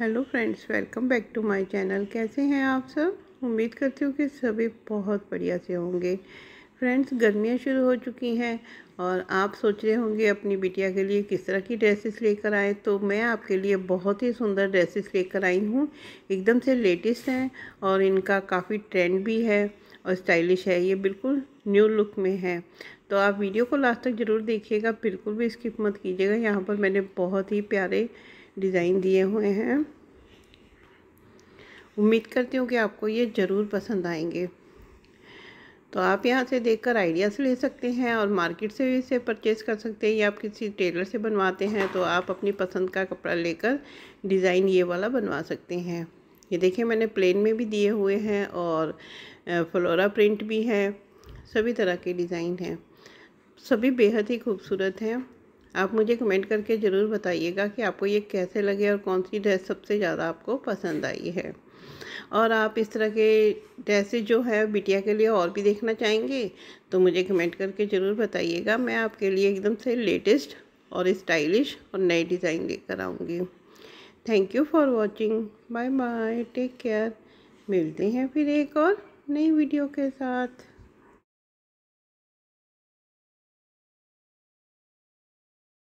hello friends welcome back to my channel कैसे हैं आप सब उम्मीद करती हूँ कि सभी बहुत बढ़िया से होंगे फ्रेंड्स गर्मियाँ शुरू हो चुकी हैं और आप सोच रहे होंगे अपनी बिटिया के लिए किस तरह की ड्रेसेस लेकर आए तो मैं आपके लिए बहुत ही सुंदर ड्रेसेस लेकर आई हूँ एकदम से लेटेस्ट हैं और इनका काफ़ी ट्रेंड भी है और स्टाइलिश है ये बिल्कुल न्यू लुक में है तो आप वीडियो को लास्ट तक ज़रूर देखिएगा बिल्कुल भी स्किप मत कीजिएगा यहाँ पर मैंने बहुत ही प्यारे डिज़ाइन दिए हुए हैं उम्मीद करती हूँ कि आपको ये ज़रूर पसंद आएंगे तो आप यहाँ से देखकर कर से ले सकते हैं और मार्केट से भी इसे परचेज़ कर सकते हैं या आप किसी टेलर से बनवाते हैं तो आप अपनी पसंद का कपड़ा लेकर डिज़ाइन ये वाला बनवा सकते हैं ये देखिए मैंने प्लेन में भी दिए हुए हैं और फ्लोरा प्रिंट भी है सभी तरह के डिज़ाइन हैं सभी बेहद ही खूबसूरत हैं आप मुझे कमेंट करके ज़रूर बताइएगा कि आपको ये कैसे लगे और कौन सी ड्रेस सबसे ज़्यादा आपको पसंद आई है और आप इस तरह के ड्रेसेस जो है बिटिया के लिए और भी देखना चाहेंगे तो मुझे कमेंट करके ज़रूर बताइएगा मैं आपके लिए एकदम से लेटेस्ट और स्टाइलिश और नए डिज़ाइन लेकर आऊँगी thank you for watching bye bye take care मिलते हैं फिर एक और नई वीडियो के साथ